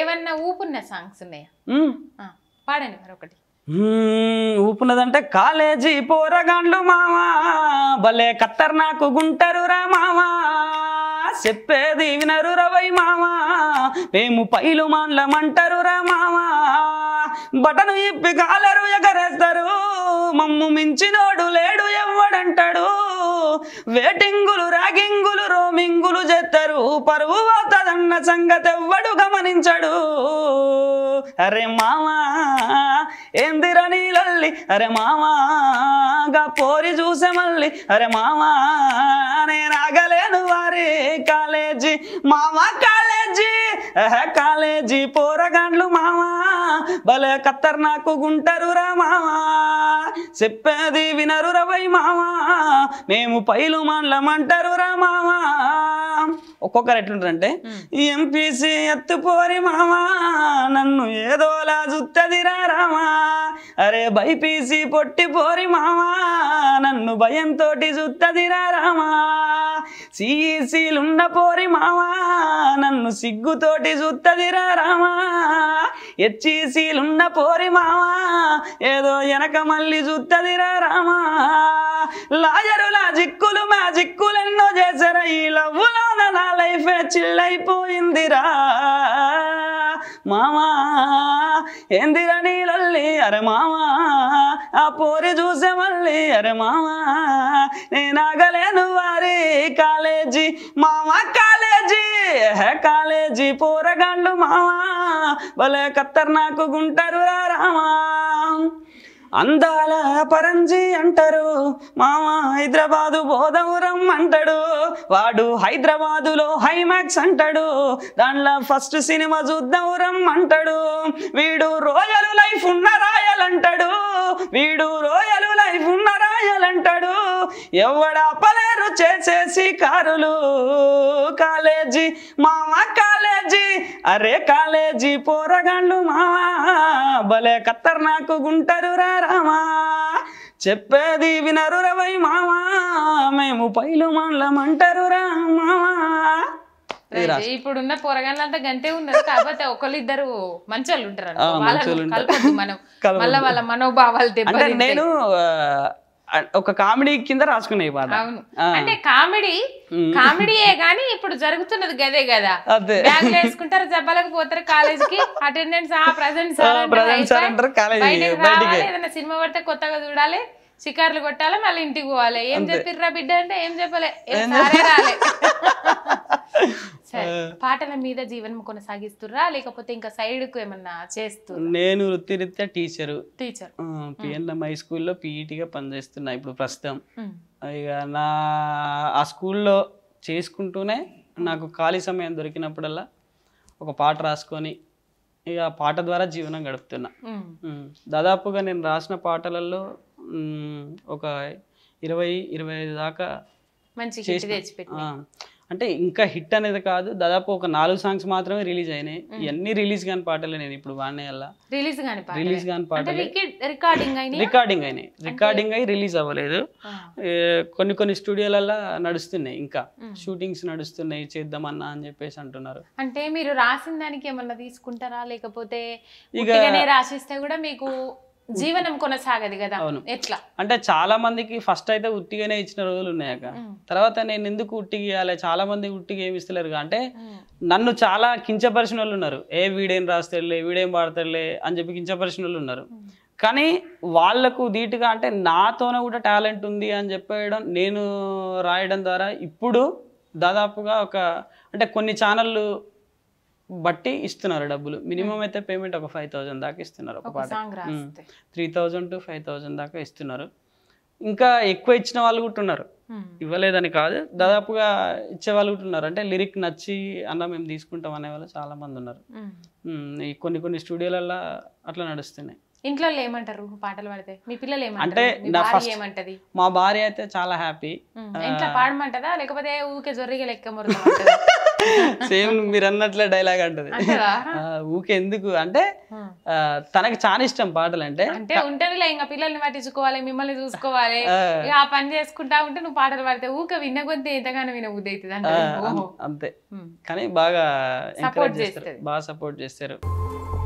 ఏమన్నా ఊపున్న సాంగ్స్ ఉన్నాయా పాడండి మరొకటి ఊపున్నదంటే కాలేజీ పోరగాండ్లు మావా భలే కత్తర్ నాకు గుంటరురా మావా చెప్పేది వినరు రవై మావా మేము పైలు మాండ్లమంటరురా మావా బటను ఇప్పి కాలరు ఎగరేస్తారు మమ్ము మించినోడు లేడు ఎవ్వడంటాడు వేటింగులు రాగింగులు రోమింగులు చేస్తారు పరువు పోతదన్న సంగతి ఎవ్వడు గమనించడు అరే మామా ఏందిరా నీ లల్లి అరే మామాగా పోరి చూసే మళ్ళీ అరే మామా నేను ఆగలేను వారి కాలేజీ మామా కాలేజీ కాలేజీ పోరగాండ్లు మావా భలే కత్తర్ నాకు గుంటరురా మావా చెప్పేది వినరు రవై మావా మేము పైలు మండలమంటారురా మావా ఒక్కొక్కరు ఎట్లుంటారంటే ఎంపీసీ ఎత్తుపోరి మావా ఏదోలా జుత్తదిరా రామా అరే బైపీసి పొట్టి పోరి మామా నన్ను భయంతో జుత్తదిరా రామా సీసీలున్న పోరి మామా నన్ను సిగ్గుతోటి చూత్తదిరా రామా హెచ్ఈసీలున్న పోరి మామా ఏదో వెనక మళ్ళీ చూత్తదిరా రామా లాయరుల జిక్కులు మా జిక్కులెన్నో చేశారా ఈ లవ్వులో నా లైఫే చిల్లైపోయిందిరా మామా ఏందిరా లల్లి అరే మామా ఆ పోరి చూసే మళ్ళీ అరే మామా నేనాగలేను వారి కాలేజీ మామా కాలేజీ హే కాలేజీ పోరగాళ్ళు మామా భలే కత్తర్ నాకు గుంటారు రామా అందాల పరంజీ అంటారు మామ హైదరాబాదు బోధవరం అంటాడు వాడు హైదరాబాదులో హైమాక్స్ అంటాడు దాంట్లో ఫస్ట్ సినిమా చూద్దవరం అంటాడు వీడు రోయలు లైఫ్ ఉన్న రాయాలంటాడు వీడు రోయలు లైఫ్ ఉన్న రాయాలంటాడు ఎవడ అప్పల చేసే కారులు కాలేజీ మావా కాలేజీ అరే కాలేజీ పోరగాళ్ళు మావా భలే కత్తర్ నాకు గుంటరు రామా చెప్పేది వినరు రవై మావా మేము పైలు మండలమంటారు రా మావా ఇప్పుడున్న పోరగాళ్ళంతా గంతే ఉన్నారు కాబట్టి మంచి మంచోళ్ళు ఉంటారు మనం మళ్ళీ వాళ్ళ మనోభావాలు నేను ఒక కామెడీ కింద రాసుకునే పాట అంటే కామెడీ కామెడీయే గానీ ఇప్పుడు జరుగుతున్నది గదే కదా వేసుకుంటారు జబ్బాలకు పోతారు కాలేజ్ కి అటెండెన్స్ ఆ ఏదైనా సినిమా పడితే కొత్తగా చూడాలి చికార్లు కొట్టాలి మళ్ళీ ఇంటికి పోవాలి ఏం చెప్పిర్రా బిడ్డ అంటే ఏం చెప్పలే రాలే పాటల మీద జీవనం కొనసాగిస్తురా లేకపోతే ఇంకా సైడ్ కు ఏమన్నా చేస్తు నేను వృత్తిరీత్యా టీచర్ టీచర్ పిఎన్ఎం హై స్కూల్లో గా పనిచేస్తున్నా ఇప్పుడు ప్రస్తుతం ఇక నా ఆ స్కూల్లో చేసుకుంటూనే నాకు ఖాళీ సమయం దొరికినప్పుడల్లా ఒక పాట రాసుకొని ఇక ఆ పాట ద్వారా జీవనం గడుపుతున్నా దాదాపుగా నేను రాసిన పాటలలో ఒక ఇరవై ఇరవై ఐదు దాకా మంచి అంటే ఇంకా హిట్ అనేది కాదు దాదాపు ఒక నాలుగు సాంగ్స్ మాత్రమే రిలీజ్ అయినాయి ఇవన్నీ రిలీజ్ కాని పాటలే నేను ఇప్పుడు వాడిన రిలీజ్ కాని రిలీజ్ పాటలు రికార్డింగ్ రికార్డింగ్ అయినాయి రికార్డింగ్ అయి రిలీజ్ అవ్వలేదు కొన్ని కొన్ని స్టూడియోలలో నడుస్తున్నాయి ఇంకా షూటింగ్స్ నడుస్తున్నాయి చేద్దామన్నా అని చెప్పేసి అంటున్నారు అంటే మీరు రాసిన దానికి ఏమన్నా తీసుకుంటారా లేకపోతే ఇక రాసిస్తే కూడా మీకు జీవనం కొనసాగదు కదా అవును ఎట్లా అంటే చాలా మందికి ఫస్ట్ అయితే ఉట్టిగానే ఇచ్చిన రోజులు ఉన్నాయక తర్వాత నేను ఎందుకు ఉట్టిగి ఇవ్వాలి చాలా మంది ఉట్టికి ఏమి ఇస్తలేరు అంటే నన్ను చాలా కించపరిచిన వాళ్ళు ఉన్నారు ఏ వీడేం రాస్తాడులే వీడేం పాడతాడులే అని చెప్పి కించపరిచిన వాళ్ళు ఉన్నారు కానీ వాళ్లకు ధీటుగా అంటే నాతోనే కూడా టాలెంట్ ఉంది అని చెప్పేయడం నేను రాయడం ద్వారా ఇప్పుడు దాదాపుగా ఒక అంటే కొన్ని ఛానళ్ళు బట్టి ఇస్తున్నారు డబ్బులు మినిమం hmm. అయితే పేమెంట్ ఒక ఫైవ్ థౌజండ్ దాకా ఇస్తున్నారు ఒక పాట three thousand to five thousand దాకా ఇస్తున్నారు ఇంకా ఎక్కువ ఇచ్చిన వాళ్ళు కూడా ఉన్నారు hmm. ఇవ్వలేదని కాదు దాదాపుగా ఇచ్చేవాళ్ళు కూడా ఉన్నారు అంటే లిరిక్ నచ్చి అన్న మేము తీసుకుంటాం అనే వాళ్ళు చాలా మంది ఉన్నారు hmm. కొన్ని కొన్ని స్టూడియోలలో అట్లా నడుస్తున్నాయి ఇంట్లో ఏమంటారు పాటలు పాడితే మీ పిల్లలు ఏమంటే అంటే ఏమంటది మా భార్య అయితే చాలా హ్యాపీ ఇంట్లో పాడమంటదా లేకపోతే ఊరికే జొర్రిగా లెక్క సేమ్ మీరు అన్నట్లే డైలాగ్ అంటది ఊకే ఎందుకు అంటే తనకు చాలా ఇష్టం పాటలు అంటే అంటే ఉంటదిలే ఇంకా పిల్లల్ని పట్టించుకోవాలి మిమ్మల్ని చూసుకోవాలి ఆ పని చేసుకుంటా ఉంటే నువ్వు పాటలు పాడితే ఊక విన్న కొద్దీ ఎంతగానో విన బుద్ధి అవుతుంది అంతే కానీ బాగా ఎంకరేజ్ చేస్తారు బాగా సపోర్ట్ చేస్తారు